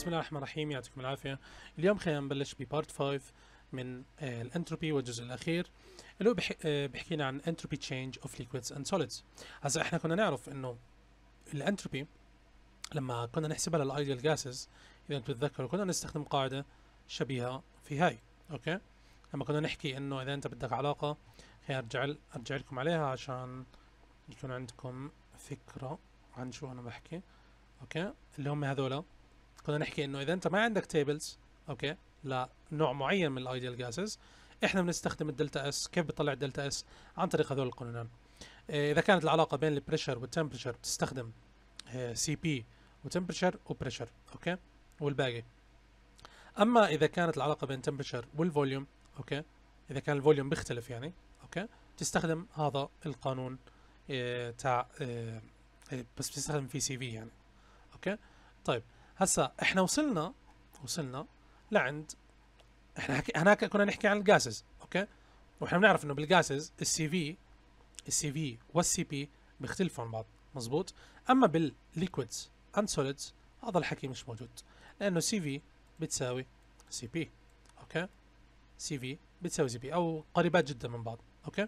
بسم الله الرحمن الرحيم يعطيكم العافية اليوم خلينا نبلش ببارت 5 من آه، الانتروبي والجزء الاخير اللي هو بحكينا آه، عن انتروبي تشينج اوف ليكويدز اند سوليدز هسا احنا كنا نعرف انه الانتروبي لما كنا نحسبها للايديال جاسز اذا انتم تتذكروا كنا نستخدم قاعده شبيهه في هاي اوكي لما كنا نحكي انه اذا انت بدك علاقه خليني ارجع ارجع لكم عليها عشان يكون عندكم فكره عن شو انا بحكي اوكي اللي هم هذولا كنا نحكي انه اذا انت ما عندك تيبلز اوكي لنوع معين من الايديال جاسز احنا بنستخدم الدلتا اس كيف بتطلع الدلتا اس عن طريق هذول القانونين آه، اذا كانت العلاقه بين البريشر والتمبرشر بتستخدم سي بي وتمبرشر وبريشر اوكي والباقي اما اذا كانت العلاقه بين تمبرشر والفوليوم اوكي اذا كان الفوليوم بيختلف يعني اوكي تستخدم هذا القانون آه، تاع آه، بس بتستخدم في سي في يعني اوكي طيب هسا احنا وصلنا وصلنا لعند احنا حكي هناك كنا نحكي عن الجاسز اوكي واحنا بنعرف انه بالجاسز السي في السي في والسي بي بيختلفوا عن بعض مزبوط اما بالليكويدز اند سوليدز هذا الحكي مش موجود لانه سي في بتساوي سي بي اوكي سي في بتساوي سي بي او قريبات جدا من بعض اوكي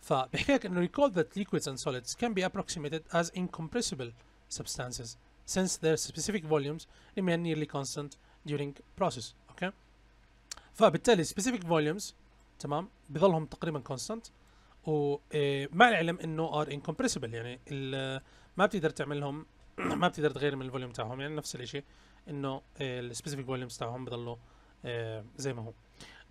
فبحكي لك انه ريكول ذات ليكويدز اند سوليدز كان بي ابروكسيميتد از incompressible سبستانسز since their specific volumes remain nearly constant during process okay? فبالتالي specific volumes تمام بضلهم تقريبا constant ومع العلم انه are incompressible يعني ما بتقدر تعمل لهم ما بتقدر تغير من الفوليوم تاعهم يعني نفس الشيء انه السبيسيفيك فوليومز تاعهم بضلوا زي ما هو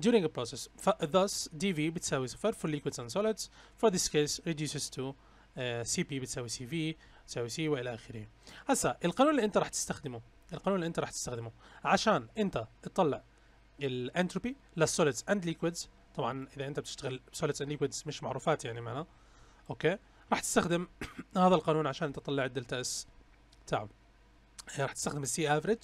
during a process thus dv بتساوي صفر for liquids and solids for this case reduces to uh, cp بتساوي cv تساوي سي والى اخره هسا القانون اللي انت راح تستخدمه القانون اللي انت راح تستخدمه عشان انت تطلع الانتروبي للسوليدز اند ليكويدز طبعا اذا انت بتشتغل سوليدز اند ليكويدز مش معروفات يعني معنا اوكي راح تستخدم هذا القانون عشان انت تطلع الدلتا طيب. اس تاعه راح تستخدم السي افريج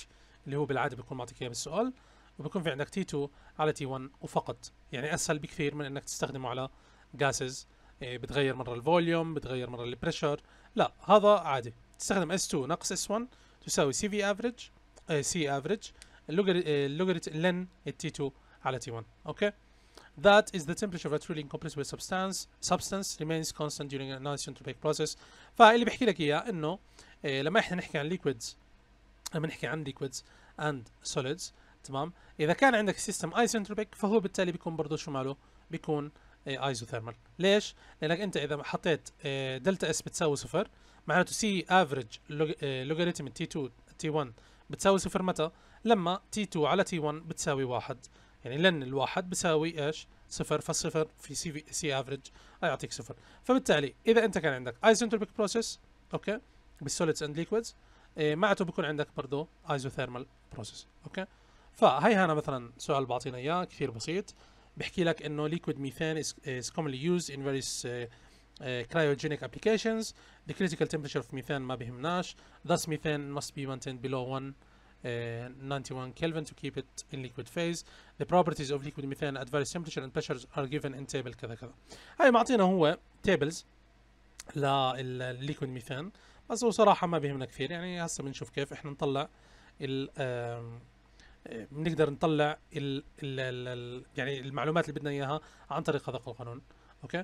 اللي هو بالعاده بيكون معطيك اياه بالسؤال وبكون في عندك تي 2 على تي 1 وفقط يعني اسهل بكثير من انك تستخدمه على جاسز إيه، بتغير مره الفوليوم بتغير مره البريشر لا هذا عادي تستخدم S2 ناقص S1 تساوي سي في افريج سي افريج لن T2 على T1 اوكي That is the temperature of a truly incompressible substance substance remains constant during an isentropic process فاللي بحكي لك اياه انه إيه، لما احنا نحكي عن liquids لما نحكي عن liquids and solids تمام اذا كان عندك سيستم isentropic فهو بالتالي بيكون برضه شو ماله بيكون ايزوثيرمال ليش لانك انت اذا حطيت إيه، دلتا اس بتساوي صفر معناته سي افريج لوغاريتم تي 2 تي 1 بتساوي صفر متى لما تي 2 على تي 1 بتساوي واحد يعني لن الواحد بيساوي ايش صفر فالصفر في سي في سي افريج يعطيك صفر فبالتالي اذا انت كان عندك ايزنتروبيك بروسيس اوكي بالسوليدز اند ليكويدز معناته بيكون عندك برضه ايزوثيرمال بروسيس اوكي فهي هنا مثلا سؤال بعطينا اياه كثير بسيط بحكي لك انه ليكويد ميثان is commonly used in various uh, Uh, cryogenic applications the critical temperature of methane ما بهمناش thus methane must be maintained below 1 uh, 91 Kelvin to keep it in liquid phase the properties of liquid methane at various temperature and pressures are given in table كذا كذا هاي معطينا هو tables للليكويد ميثان بس هو صراحة ما بيهمنا كثير يعني هسه بنشوف كيف احنا نطلع ال بنقدر نطلع ال ال ال يعني المعلومات اللي بدنا اياها عن طريق هذا القانون اوكي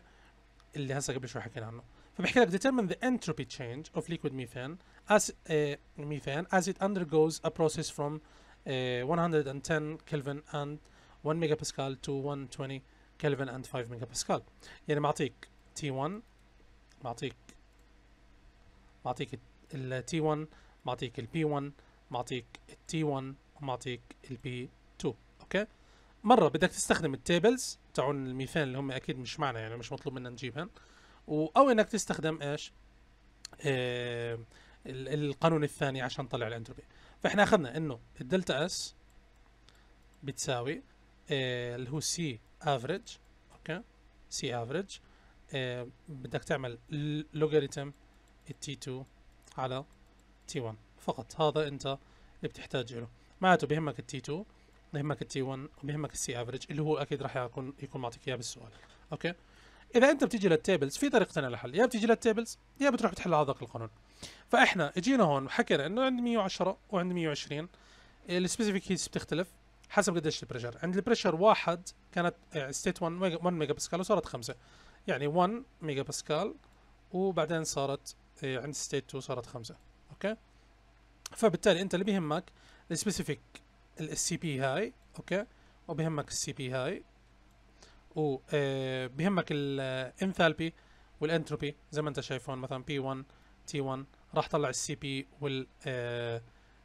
اللي هسه قبل شوي حكينا عنه فبحكي لك determine the entropy change of liquid methane as uh, methane as it undergoes a process from آه، uh, 110 Kelvin and 1 باسكال to 120 Kelvin and 5 باسكال يعني معطيك T1 معطيك معطيك ال T1 معطيك ال P1 معطيك ال T1 معطيك البي 2 اوكي مره بدك تستخدم التيبلز تاعون الميثان اللي هم اكيد مش معنا يعني مش مطلوب منا نجيبهم او انك تستخدم ايش آه القانون الثاني عشان تطلع الانتروبي فاحنا اخذنا انه الدلتا اس بتساوي آه اللي هو سي افريج اوكي سي افريج آه بدك تعمل لوغاريتم التي 2 على تي 1 فقط هذا انت اللي بتحتاج له معناته بيهمك التي 2 بيهمك التي 1 وبيهمك السي افريج اللي هو اكيد راح يكون يكون معطيك اياه بالسؤال اوكي اذا انت بتيجي للتيبلز في طريقتين للحل يا بتيجي للتيبلز يا بتروح بتحل هذاك القانون فاحنا اجينا هون حكينا انه عند 110 وعند 120 السبيسيفيك هيتس بتختلف حسب قديش البريشر عند البريشر واحد كانت ستيت 1 1 ميجا باسكال وصارت 5 يعني 1 ميجا باسكال وبعدين صارت آه، عند ستيت 2 صارت 5 اوكي فبالتالي انت اللي بيهمك السبيسيفيك السي بي هاي اوكي وبهمك السي بي هاي وبهمك الانثالبي والانتروبي زي ما انت شايف هون مثلا بي 1 تي 1 راح طلع السي بي وال آه،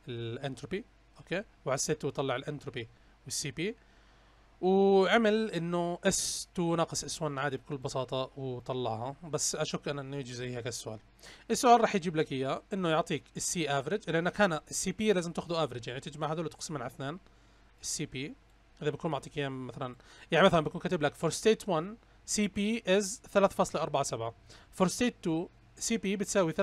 الانتروبي اوكي وعلى السيت وطلع الانتروبي والسي بي وعمل انه اس 2 ناقص اس 1 عادي بكل بساطه وطلعها بس اشك انا انه يجي زي هيك السؤال السؤال راح يجيب لك اياه انه يعطيك السي افريج لانك هنا السي بي لازم تاخذه افريج يعني تجمع هذول وتقسمهم على اثنين السي بي اذا بكون معطيك اياه مثلا يعني مثلا بكون كاتب لك فور ستيت 1 سي بي از 3.47 فور ستيت 2 سي بي بتساوي 3.486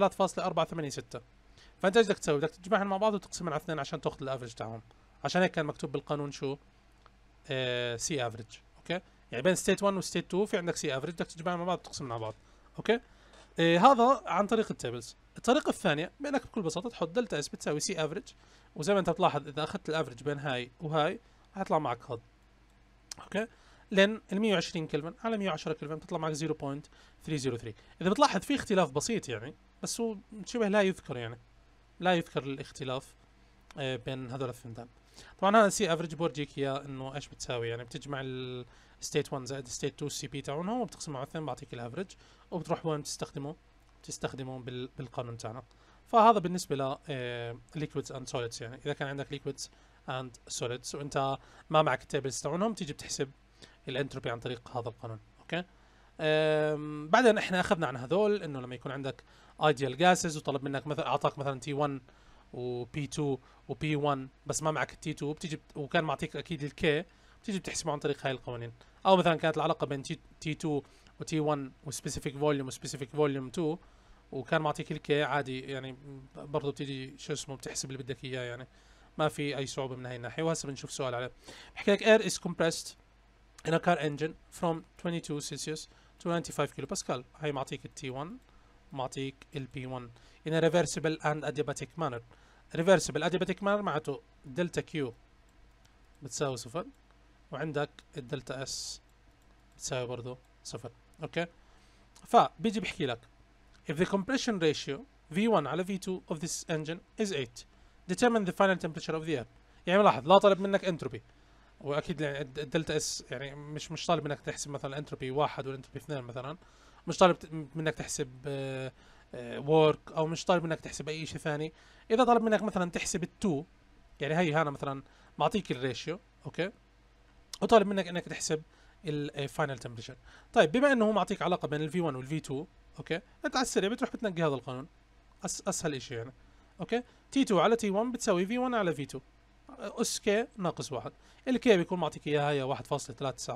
فانت ايش بدك تسوي؟ بدك تجمعهم مع بعض وتقسمهم على اثنين عشان تاخذ الافرج تاعهم عشان هيك كان مكتوب بالقانون شو؟ سي آه، افريج اوكي يعني بين ستيت 1 وستيت 2 في عندك سي افريج بدك تجمعهم مع بعض تقسم مع بعض اوكي آه، هذا عن طريق التابلز الطريقه الثانيه بانك بكل بساطه تحط دلتا اس بتساوي سي افريج وزي ما انت بتلاحظ اذا اخذت الافريج بين هاي وهاي حيطلع معك هاد اوكي لان ال 120 كلفن على 110 كلفن بتطلع معك 0.303 اذا بتلاحظ في اختلاف بسيط يعني بس هو شبه لا يذكر يعني لا يذكر الاختلاف آه، بين هذول الثنتين طبعا هذا سي افريج بورجيك اياه انه ايش بتساوي يعني بتجمع الستيت 1 زائد الستيت 2 السي بي تاعهم وبتقسمه على اثنين بعطيك الافريج وبتروح وين بتستخدمه بتستخدمه بالقانون تاعنا فهذا بالنسبه ل ليكويدز اند سوليدز يعني اذا كان عندك ليكويدز اند سوليدز وانت ما معك التيبلز تاعهم تيجي بتحسب الانتروبي عن طريق هذا القانون اوكي بعدين احنا اخذنا عن هذول انه لما يكون عندك ايديال جاسز وطلب منك مثلا اعطاك مثلا تي 1 وبي 2 وبي 1 بس ما معك تي 2 بتيجي وكان معطيك اكيد الكي بتيجي بتحسبه عن طريق هاي القوانين او مثلا كانت العلاقه بين تي 2 وتي 1 وسبيسيفيك فوليوم وسبيسيفيك فوليوم 2 وكان معطيك الكي عادي يعني برضه بتيجي شو اسمه بتحسب اللي بدك اياه يعني ما في اي صعوبه من هاي الناحيه وهسه بنشوف سؤال عليه بحكي لك air is compressed in a car engine from 22 celsius to 95 كيلو باسكال هاي معطيك التي 1 معطيك البي 1 in a reversible and adiabatic manner ريفرسبل اديباتيك مانر معناته دلتا كيو بتساوي صفر وعندك الدلتا اس بتساوي برضه صفر اوكي فبيجي بحكي لك if the compression ratio V1 على V2 of this engine is 8 determine the final temperature of the air يعني لاحظ لا طلب منك انتروبي واكيد يعني الدلتا اس يعني مش مش طالب منك تحسب مثلا انتروبي واحد والانتروبي اثنين مثلا مش طالب منك تحسب آه، وورك آه، او مش طالب منك تحسب اي شيء ثاني اذا طلب منك مثلا تحسب ال2 يعني هي هنا مثلا معطيك الريشيو اوكي وطالب منك انك تحسب الفاينل تمبريشر طيب بما انه هو معطيك علاقه بين الفي 1 والفي 2 اوكي انت على السريع بتروح بتنقي هذا القانون أس اسهل شيء يعني اوكي تي 2 على تي 1 بتساوي في 1 على في 2 اس كي ناقص واحد الكي بيكون معطيك اياها هي 1.391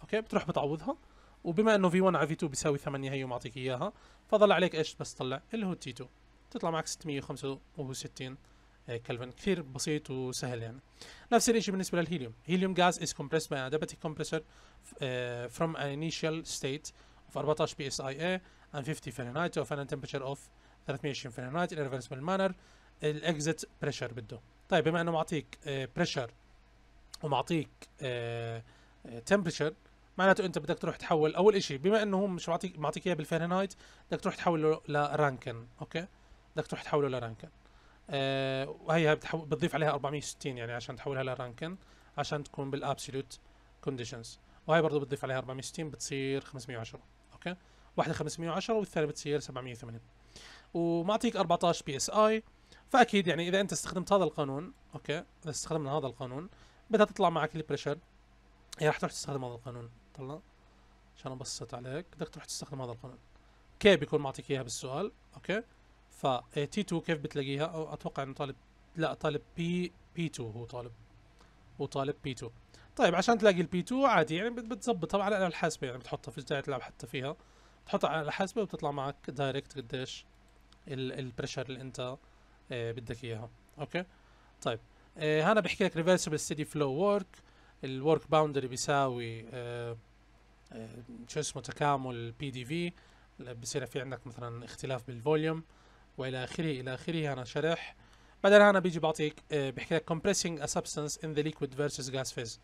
اوكي بتروح بتعوضها وبما انه في 1 على في 2 بيساوي 8 هي معطيك اياها فضل عليك ايش بس تطلع اللي هو تي 2 تطلع معك 665 آه، كلفن كثير بسيط وسهل يعني نفس الشيء بالنسبه للهيليوم هيليوم غاز از باي by an فروم انيشال ستيت اوف 14 بي اس اي اي اند 50 فahrenheit اوف ان تمبرشر اوف 320 فahrenheit ان ريفرسبل مانر الاكزيت بريشر بده طيب بما انه معطيك بريشر آه، ومعطيك تمبرشر آه، معناته انت بدك تروح تحول اول شيء بما انه هو مش معطيك معطيك اياه بالفهرنهايت بدك تروح تحوله لرانكن اوكي بدك تروح تحوله لرانكن آه وهي بتضيف عليها 460 يعني عشان تحولها لرانكن عشان تكون بالابسولوت كونديشنز وهي برضه بتضيف عليها 460 بتصير 510 اوكي واحده 510 والثانيه بتصير 780 ومعطيك 14 بي اس اي فاكيد يعني اذا انت استخدمت هذا القانون اوكي اذا استخدمنا هذا القانون بدها تطلع معك البريشر هي راح تروح تستخدم هذا القانون هلا عشان ابسط عليك بدك تروح تستخدم هذا القانون كي بيكون معطيك اياها بالسؤال اوكي ف تي 2 كيف بتلاقيها او اتوقع انه طالب لا طالب بي بي 2 هو طالب هو طالب بي 2 طيب عشان تلاقي البي 2 عادي يعني بتظبطها على الاله الحاسبه يعني بتحطها في بدايه اللعب حتى فيها بتحطها على الحاسبه وبتطلع معك دايركت قديش البريشر اللي انت آه، بدك اياها اوكي طيب آه، هنا بحكي لك ريفرسبل ستيدي فلو ورك الورك باوندري بيساوي آه، آه، شو اسمه تكامل بي دي في بصير في عندك مثلا اختلاف بالفوليوم والى اخره الى اخره انا شرح بعدين انا بيجي بعطيك آه، بحكي لك compressing a substance in the liquid versus gas phase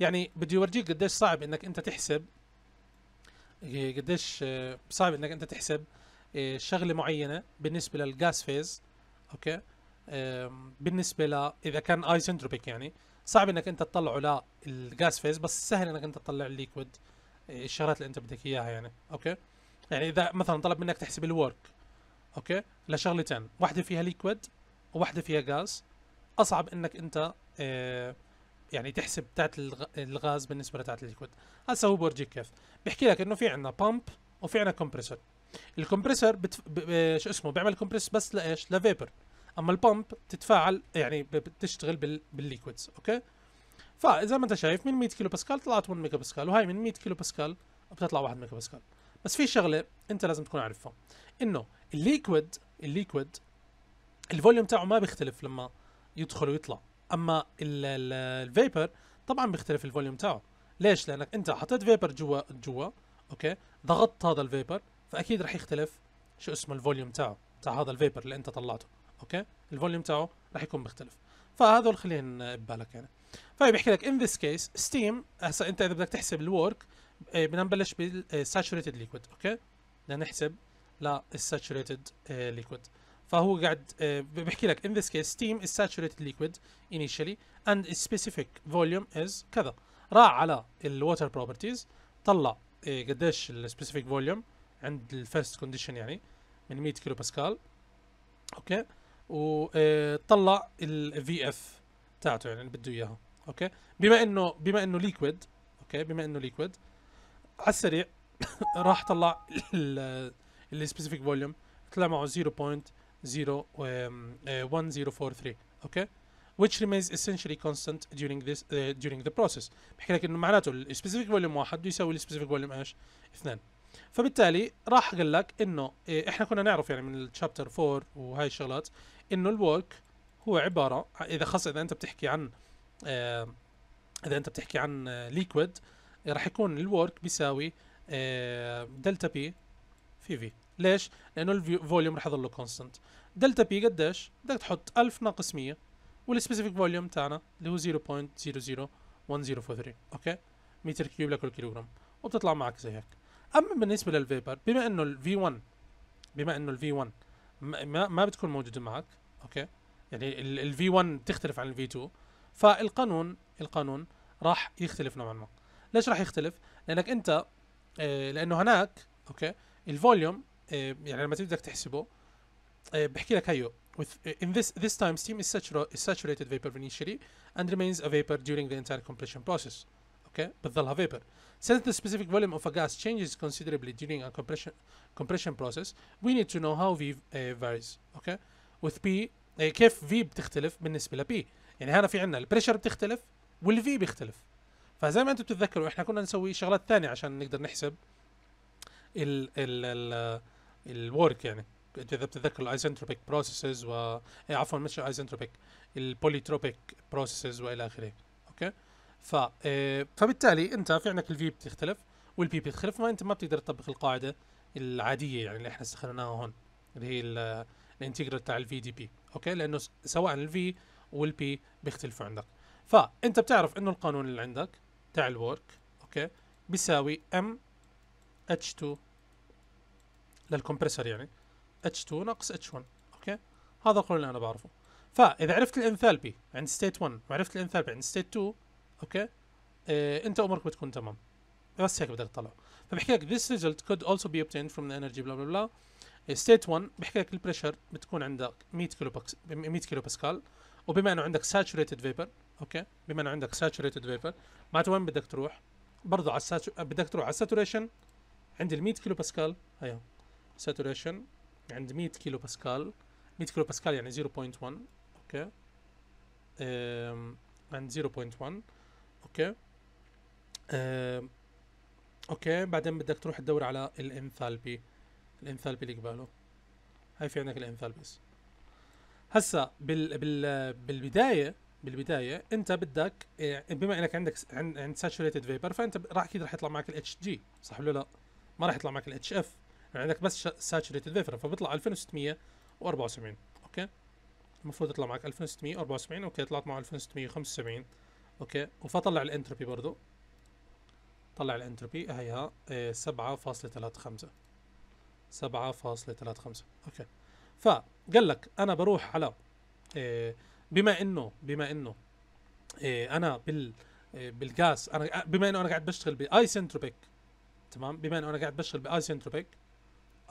يعني بده يورجيك قديش صعب انك انت تحسب قديش آه، صعب انك انت تحسب شغله معينه بالنسبه للجاس فيز اوكي بالنسبه ل اذا كان ايسنتروبيك يعني صعب انك انت تطلعه للجاس فيز بس سهل انك انت تطلع الليكويد الشغلات اللي انت بدك اياها يعني اوكي يعني اذا مثلا طلب منك تحسب الورك اوكي لشغلتين واحده فيها ليكويد وواحده فيها غاز اصعب انك انت آه، يعني تحسب بتاعت الغاز بالنسبه لتاعت الليكويد هسه هو بورجيك كيف بحكي لك انه في عندنا بامب وفي عندنا كومبريسر الكمبريسر بتف... ب... ب... شو اسمه بيعمل كومبريس بس لايش لفيبر اما البامب تتفاعل يعني بتشتغل بال... بالليكويدز اوكي فزي ما انت شايف من 100 كيلو باسكال طلعت 1 ميجا باسكال وهي من 100 كيلو باسكال بتطلع 1 ميجا باسكال بس في شغله انت لازم تكون عارفها انه الليكويد الليكويد الفوليوم تاعه ما بيختلف لما يدخل ويطلع اما الفيبر طبعا بيختلف الفوليوم تاعه ليش لانك انت حطيت فيبر جوا جوا اوكي ضغطت هذا الفيبر فاكيد رح يختلف شو اسمه الفوليوم تاعه تاع هذا الفيبر اللي انت طلعته اوكي الفوليوم تاعه رح يكون مختلف فهذول خلينا ببالك يعني بيحكي طيب، لك ان ذيس كيس ستيم هسا انت اذا بدك تحسب الورك إيه، بدنا نبلش بالساتشوريتد ليكويد اوكي بدنا نحسب للساتشوريتد ليكويد فهو قاعد إيه، بيحكي لك in this case steam is saturated liquid initially and سبيسيفيك specific volume is كذا راح على الووتر بروبرتيز طلع إيه، قديش السبيسيفيك فوليوم عند الفيرست كونديشن يعني من 100 كيلو باسكال اوكي وطلع الفي اف بتاعته يعني اللي بده اياها اوكي بما انه بما انه ليكويد اوكي بما انه ليكويد على السريع راح طلع السبيسيفيك فوليوم طلع معه 0.01043 um، uh، اوكي which remains essentially constant during this uh, during the process بحكي لك انه معناته السبيسيفيك فوليوم واحد بده يساوي السبيسيفيك فوليوم ايش؟ اثنين فبالتالي راح قال لك انه إيه، احنا كنا نعرف يعني من الشابتر 4 وهي الشغلات انه الورك هو عباره اذا خاصه اذا انت بتحكي عن آه اذا انت بتحكي عن ليكويد آه، راح يكون الورك بيساوي آه دلتا بي في في ليش؟ لانه الفوليوم راح يضله كونستنت دلتا بي قديش؟ بدك تحط 1000 ناقص 100 والسبيسيفيك فوليوم تاعنا اللي هو 0.001043 اوكي؟ متر كيوب لكل كيلوغرام وبتطلع معك زي هيك اما بالنسبه للفيبر بما انه الفي 1 بما انه الفي 1 ما, ما بتكون موجوده معك اوكي يعني الفي 1 تختلف عن الفي 2 فالقانون القانون راح يختلف نوعا ما ليش راح يختلف لانك انت لانه هناك اوكي الفوليوم يعني لما تبدا تحسبه بحكي لك هيو with in this this time steam is, saturated vapor initially and remains a vapor during the entire completion process okay بتضلها vapor since the specific volume of a gas changes considerably during a compression compression process we need to know how v uh, varies okay with p إيه، كيف في بتختلف بالنسبه لبي يعني هنا في عندنا البريشر بتختلف والفي بيختلف فزي ما انتم بتتذكروا احنا كنا نسوي شغلات ثانيه عشان نقدر نحسب ال ال الورك يعني اذا بتتذكروا الايزنتروبيك بروسيسز و إيه، عفوا مش الايزنتروبيك البوليتروبيك بروسيسز والى اخره اوكي ف إيه، فبالتالي انت في عندك الفي بتختلف والبي بتختلف ما انت ما بتقدر تطبق القاعده العاديه يعني اللي احنا استخدمناها هون اللي هي الانتجرال تاع الفي دي بي اوكي لانه سواء الفي والبي بيختلفوا عندك فانت بتعرف انه القانون اللي عندك تاع الورك اوكي بيساوي ام اتش 2 للكمبرسر يعني اتش 2 ناقص اتش 1 اوكي هذا القانون اللي انا بعرفه فاذا عرفت الانثالبي عند ستيت 1 وعرفت الانثالبي عند ستيت 2 اوكي إيه انت امورك بتكون تمام بس هيك بدك تطلعه فبحكي لك this result could also be obtained from the energy blah blah blah ستيت 1 بحكي لك البريشر بتكون عندك 100 كيلو باسكال 100 كيلو باسكال وبما انه عندك ساتشوريتد فيبر اوكي بما انه عندك ساتشوريتد فيبر معناته وين بدك تروح؟ برضه على الساتش... بدك تروح على الساتوريشن عند ال 100 كيلو باسكال هيا ساتوريشن عند 100 كيلو باسكال 100 كيلو باسكال يعني 0.1 اوكي أم... عند 0.1 اوكي أم... اوكي بعدين بدك تروح تدور على الانثالبي الانثالبي اللي قباله هاي في عندك الامثال بس هسا بال بال بالبدايه بالبدايه انت بدك إيه، بما انك عندك عند ساتشوريتد فيبر فانت راح اكيد راح يطلع معك الاتش جي صح ولا لا؟ ما راح يطلع معك الاتش اف يعني عندك بس ساتشوريتد فيبر فبيطلع 2674 اوكي المفروض يطلع معك 2674 اوكي طلعت معه 2675 اوكي وفطلع الانتروبي برضه طلع الانتروبي هيها 7.35 إيه، 7.35 اوكي فقال لك انا بروح على إيه، بما انه بما انه إيه، انا بال إيه، بالجاس انا بما انه انا قاعد بشتغل بايسنتروبيك تمام بما انه انا قاعد بشتغل بايسنتروبيك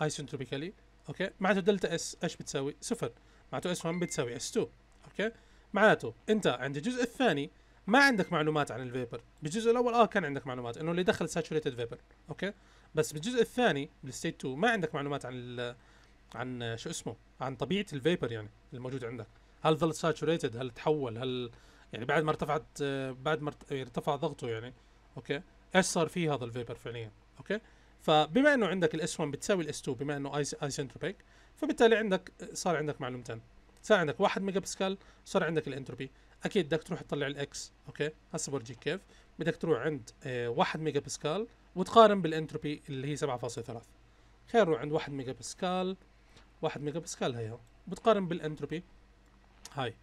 ايسنتروبيكالي اوكي معناته دلتا اس ايش بتساوي؟ صفر معناته اس 1 بتساوي اس 2 اوكي معناته انت عند الجزء الثاني ما عندك معلومات عن الفيبر بالجزء الاول اه كان عندك معلومات انه اللي دخل ساتشوريتد فيبر اوكي بس بالجزء الثاني بالستيت 2 ما عندك معلومات عن عن شو اسمه عن طبيعه الفيبر يعني الموجود عندك هل ظل ساتوريتد هل تحول هل يعني بعد ما ارتفعت بعد ما يعني ارتفع ضغطه يعني اوكي ايش صار فيه هذا الفيبر فعليا اوكي فبما انه عندك الاس 1 بتساوي الاس 2 بما انه ايسنتروبيك فبالتالي عندك صار عندك معلومتين صار عندك 1 ميجا باسكال صار عندك الانتروبي اكيد بدك تروح تطلع الاكس اوكي هسه بورجيك كيف بدك تروح عند 1 آه، ميجا باسكال وتقارن بالانتروبي اللي هي 7.3 خلينا نروح عند 1 ميجا باسكال 1 ميجا باسكال هي بتقارن بالانتروبي هاي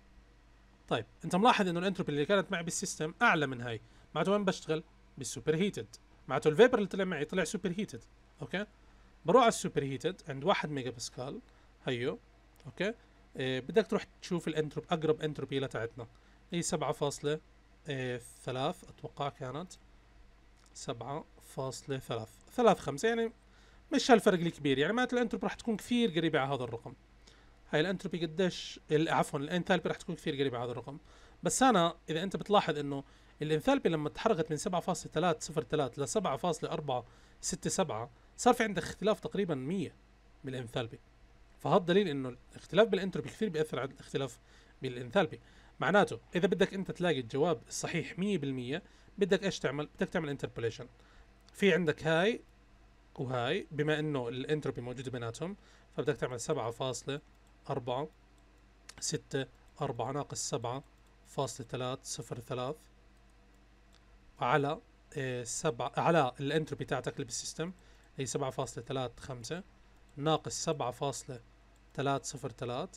طيب انت ملاحظ انه الانتروبي اللي كانت معي بالسيستم اعلى من هاي معناته وين بشتغل بالسوبر هيتد معناته الفيبر اللي طلع معي طلع سوبر هيتد اوكي بروح على السوبر هيتد عند 1 ميجا باسكال هيو اوكي إيه بدك تروح تشوف الانتروب اقرب انتروبي لتاعتنا هي 7.3 آه، اتوقع كانت سبعة فاصلة ثلاث ثلاث خمسة يعني مش هالفرق الكبير يعني معناته الانتروبي راح تكون كثير قريبة على هذا الرقم هاي الانتروبي قديش عفوا الانثالبي راح تكون كثير قريبة على هذا الرقم بس انا اذا انت بتلاحظ انه الانثالبي لما تحرقت من 7.303 ل 7.467 صار في عندك اختلاف تقريبا 100 بالانثالبي فهذا دليل انه الاختلاف بالانتروبي كثير بياثر على الاختلاف بالانثالبي معناته اذا بدك انت تلاقي الجواب الصحيح 100% بدك ايش تعمل بدك تعمل انتربوليشن في عندك هاي وهاي بما انه الانتروبي موجوده بيناتهم فبدك تعمل سبعة فاصلة أربعة ستة أربعة ناقص سبعة فاصلة ثلاث صفر ثلاث على آه، سبعة على الانتروبي تاعتك اللي بالسيستم هي سبعة فاصلة ثلاث خمسة ناقص سبعة فاصلة ثلاث صفر ثلاث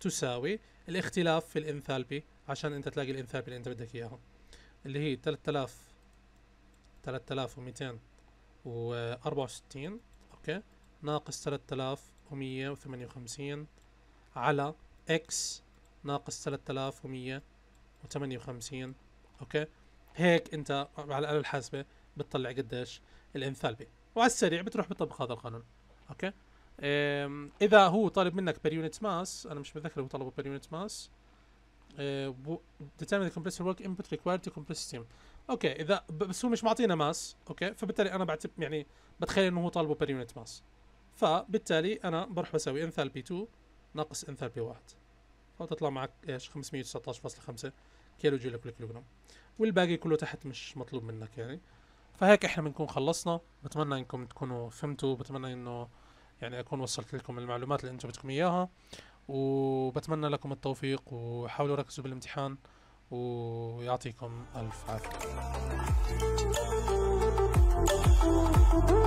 تساوي الاختلاف في الانثالبي عشان انت تلاقي الانثالبي اللي انت بدك اياها اللي هي 3000 3264 اوكي ناقص 3158 على اكس ناقص 3158 اوكي هيك انت على الاله الحاسبه بتطلع قديش الانثالبي وعلى السريع بتروح بتطبق هذا القانون اوكي اذا هو طالب منك بير يونت ماس انا مش متذكر هو طلبه بير يونت ماس آه، determine the compressor work input required to compress steam اوكي اذا بس هو مش معطينا ماس اوكي فبالتالي انا بعتب يعني بتخيل انه هو طالبه بير يونت ماس فبالتالي انا بروح بسوي انثالبي 2 ناقص انثالبي 1 فتطلع معك ايش 519.5 كيلو جول كل كيلوغرام والباقي كله تحت مش مطلوب منك يعني فهيك احنا بنكون خلصنا بتمنى انكم تكونوا فهمتوا بتمنى انه يعني اكون وصلت لكم المعلومات اللي انتم بدكم اياها وبتمنى لكم التوفيق وحاولوا ركزوا بالامتحان ويعطيكم ألف عافية